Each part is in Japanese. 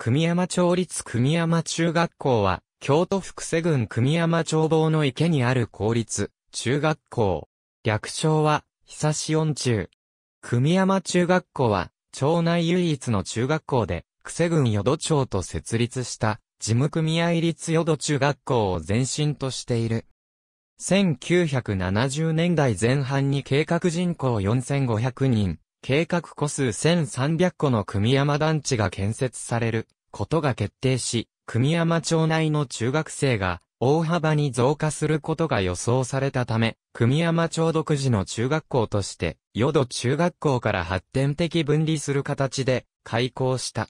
組山町立組山中学校は、京都福瀬郡組山町坊の池にある公立、中学校。略称は、久し温中。組山中学校は、町内唯一の中学校で、久瀬郡淀町と設立した、事務組合立淀中学校を前身としている。1970年代前半に計画人口4500人、計画個数1300個の組山団地が建設されることが決定し、組山町内の中学生が大幅に増加することが予想されたため、組山町独自の中学校として、淀中学校から発展的分離する形で開校した。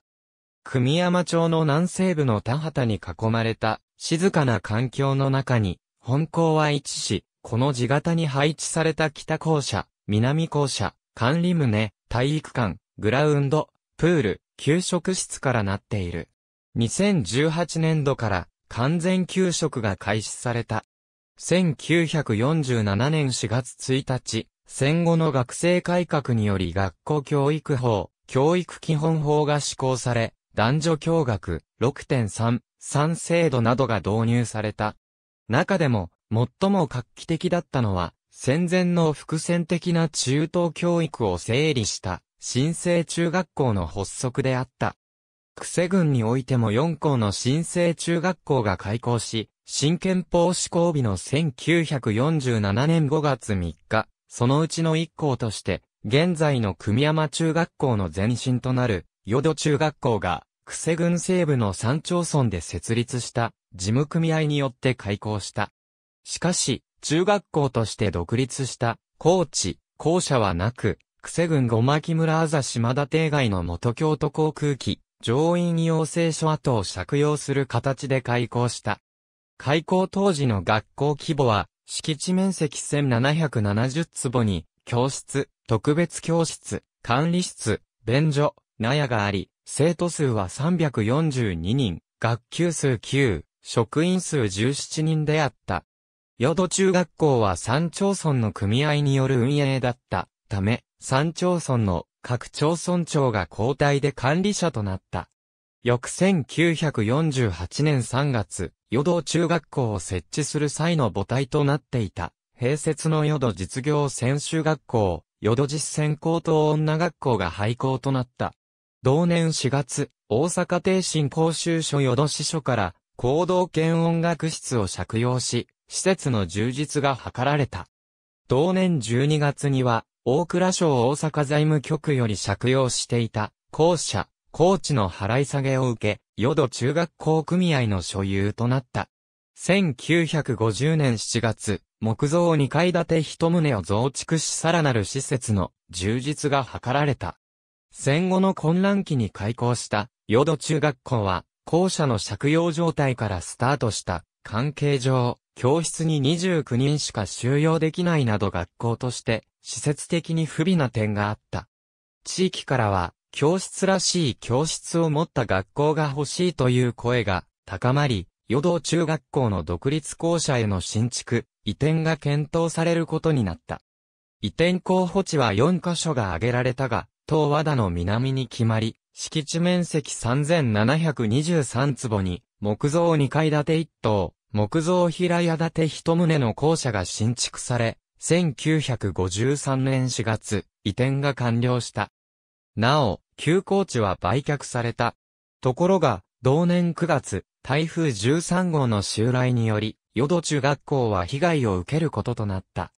組山町の南西部の田畑に囲まれた静かな環境の中に、本校は位置し、この地形に配置された北校舎、南校舎、管理棟、体育館、グラウンド、プール、給食室からなっている。2018年度から完全給食が開始された。1947年4月1日、戦後の学生改革により学校教育法、教育基本法が施行され、男女共学6.3、3制度などが導入された。中でも、最も画期的だったのは、戦前の伏線的な中等教育を整理した新生中学校の発足であった。癖郡においても4校の新生中学校が開校し、新憲法施行日の1947年5月3日、そのうちの1校として、現在の組山中学校の前身となる、淀中学校が、癖郡西部の山町村で設立した、事務組合によって開校した。しかし、中学校として独立した、高知、校舎はなく、久世郡護摩村あざ島田邸外の元京都航空機、乗員養成所跡を借用する形で開校した。開校当時の学校規模は、敷地面積1770坪に、教室、特別教室、管理室、便所、納屋があり、生徒数は342人、学級数9、職員数17人であった。淀中学校は三町村の組合による運営だったため、三町村の各町村長が交代で管理者となった。翌1948年3月、淀中学校を設置する際の母体となっていた、併設の淀実業専修学校、淀実践高等女学校が廃校となった。同年4月、大阪帝神公衆所淀支所から、行動圏音楽室を借用し、施設の充実が図られた。同年12月には、大蔵省大阪財務局より借用していた、校舎、高知の払い下げを受け、淀中学校組合の所有となった。1950年7月、木造2階建て一棟を増築しさらなる施設の充実が図られた。戦後の混乱期に開校した淀中学校は、校舎の借用状態からスタートした関係上、教室に29人しか収容できないなど学校として、施設的に不備な点があった。地域からは、教室らしい教室を持った学校が欲しいという声が高まり、与道中学校の独立校舎への新築、移転が検討されることになった。移転候補地は4カ所が挙げられたが、当和田の南に決まり、敷地面積3723坪に、木造2階建て1棟、木造平屋建て一棟の校舎が新築され、1953年4月、移転が完了した。なお、休校地は売却された。ところが、同年9月、台風13号の襲来により、淀中学校は被害を受けることとなった。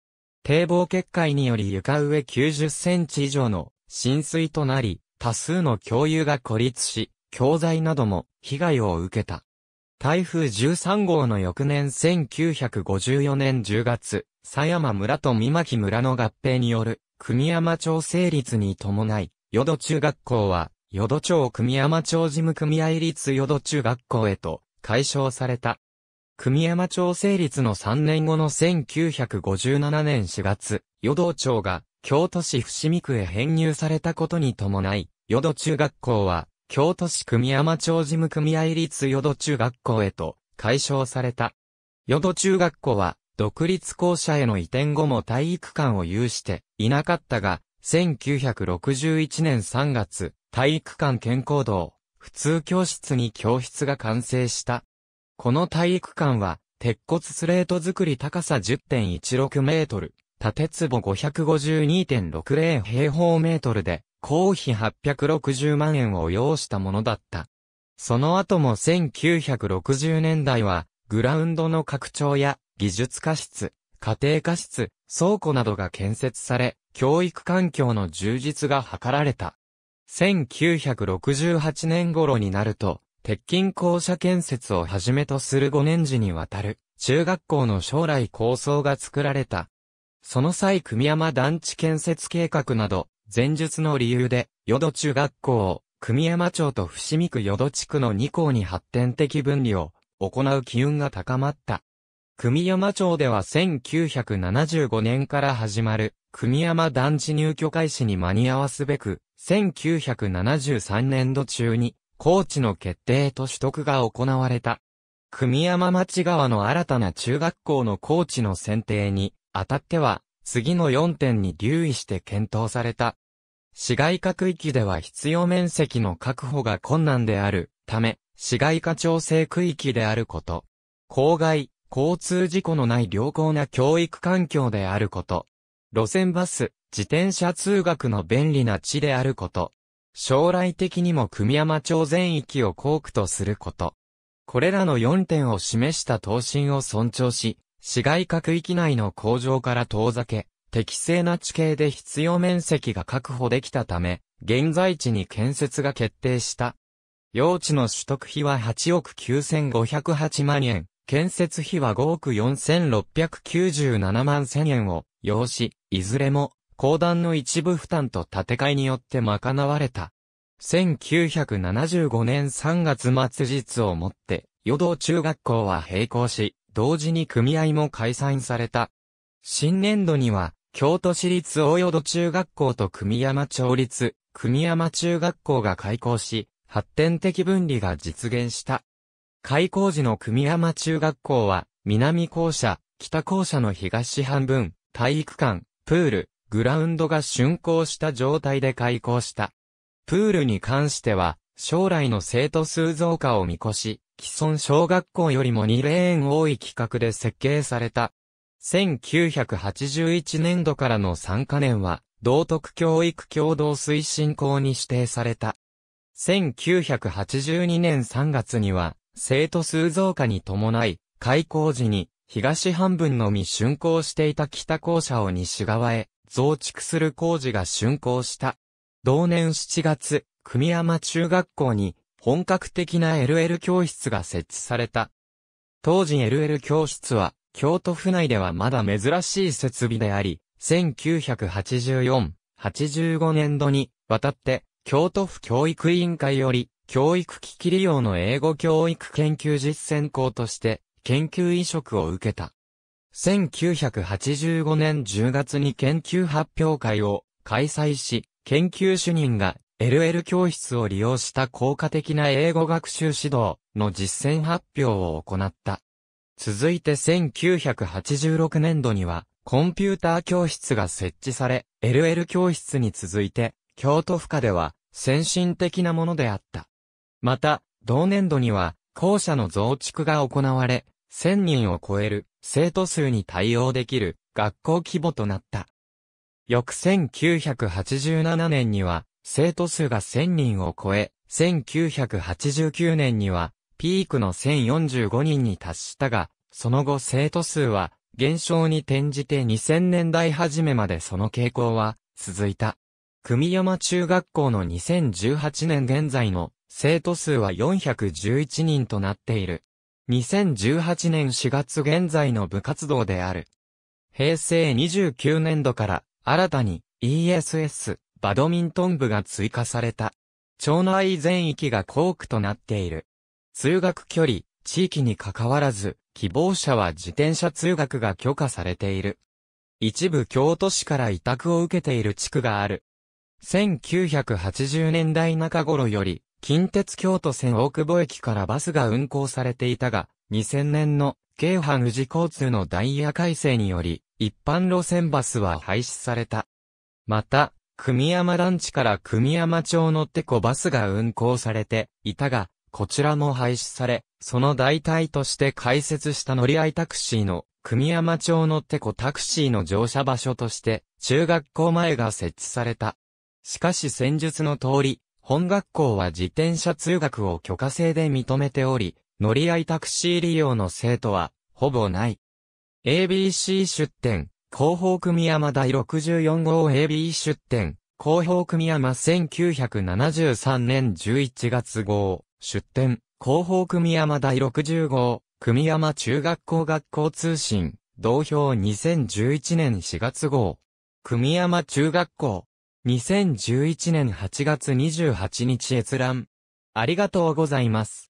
堤防決壊により床上90センチ以上の浸水となり、多数の教諭が孤立し、教材なども被害を受けた。台風13号の翌年1954年10月、佐山村と三巻村の合併による、組山町成立に伴い、淀中学校は、淀町組山町事務組合立淀中学校へと、解消された。組山町成立の3年後の1957年4月、淀町が、京都市伏見区へ編入されたことに伴い、淀中学校は、京都市組山町事務組合立淀中学校へと解消された。淀中学校は、独立校舎への移転後も体育館を有していなかったが、1961年3月、体育館健康堂、普通教室に教室が完成した。この体育館は、鉄骨スレート作り高さ10.16メートル、縦壺552.60平方メートルで、公費860万円を要したものだった。その後も1960年代は、グラウンドの拡張や、技術過失、家庭過失、倉庫などが建設され、教育環境の充実が図られた。1968年頃になると、鉄筋校舎建設をはじめとする5年時にわたる、中学校の将来構想が作られた。その際組山団地建設計画など、前述の理由で、淀中学校を、組山町と伏見区淀地区の2校に発展的分離を行う機運が高まった。組山町では1975年から始まる、組山団地入居開始に間に合わすべく、1973年度中に、高知の決定と取得が行われた。組山町側の新たな中学校の高知の選定に、あたっては、次の4点に留意して検討された。市街化区域では必要面積の確保が困難であるため、市街化調整区域であること。公害、交通事故のない良好な教育環境であること。路線バス、自転車通学の便利な地であること。将来的にも組山町全域を校区とすること。これらの4点を示した答申を尊重し、市街各域内の工場から遠ざけ、適正な地形で必要面積が確保できたため、現在地に建設が決定した。用地の取得費は8億9508万円、建設費は5億4697万1000円を要し、いずれも公団の一部負担と建て替えによって賄われた。1975年3月末日をもって、与道中学校は閉校し、同時に組合も解散された。新年度には、京都市立大淀中学校と組山町立、組山中学校が開校し、発展的分離が実現した。開校時の組山中学校は、南校舎、北校舎の東半分、体育館、プール、グラウンドが竣工した状態で開校した。プールに関しては、将来の生徒数増加を見越し、既存小学校よりも2レーン多い規格で設計された。1981年度からの3カ年は、道徳教育共同推進校に指定された。1982年3月には、生徒数増加に伴い、開校時に、東半分のみ竣工していた北校舎を西側へ、増築する工事が竣工した。同年7月、組山中学校に、本格的な LL 教室が設置された。当時 LL 教室は、京都府内ではまだ珍しい設備であり、1984、85年度に、わたって、京都府教育委員会より、教育機器利用の英語教育研究実践校として、研究移植を受けた。1985年10月に研究発表会を開催し、研究主任が LL 教室を利用した効果的な英語学習指導の実践発表を行った。続いて1986年度には、コンピューター教室が設置され、LL 教室に続いて、京都府下では、先進的なものであった。また、同年度には、校舎の増築が行われ、1000人を超える生徒数に対応できる学校規模となった。翌1987年には、生徒数が1000人を超え、1989年には、ピークの1045人に達したが、その後生徒数は減少に転じて2000年代初めまでその傾向は続いた。組山中学校の2018年現在の生徒数は411人となっている。2018年4月現在の部活動である。平成29年度から新たに ESS バドミントン部が追加された。町内全域が校区となっている。通学距離、地域に関わらず、希望者は自転車通学が許可されている。一部京都市から委託を受けている地区がある。1980年代中頃より、近鉄京都線大久保駅からバスが運行されていたが、2000年の京阪宇治交通のダイヤ改正により、一般路線バスは廃止された。また、久美山団地から久美山町のテコバスが運行されていたが、こちらも廃止され、その代替として開設した乗り合いタクシーの、久美山町のテコタクシーの乗車場所として、中学校前が設置された。しかし戦術の通り、本学校は自転車通学を許可制で認めており、乗り合いタクシー利用の生徒は、ほぼない。ABC 出店、広報組山第64号 AB 出展、広報組山1973年11月号、出展、広報組山第60号、組山中学校学校通信、同票2011年4月号、組山中学校、2011年8月28日閲覧。ありがとうございます。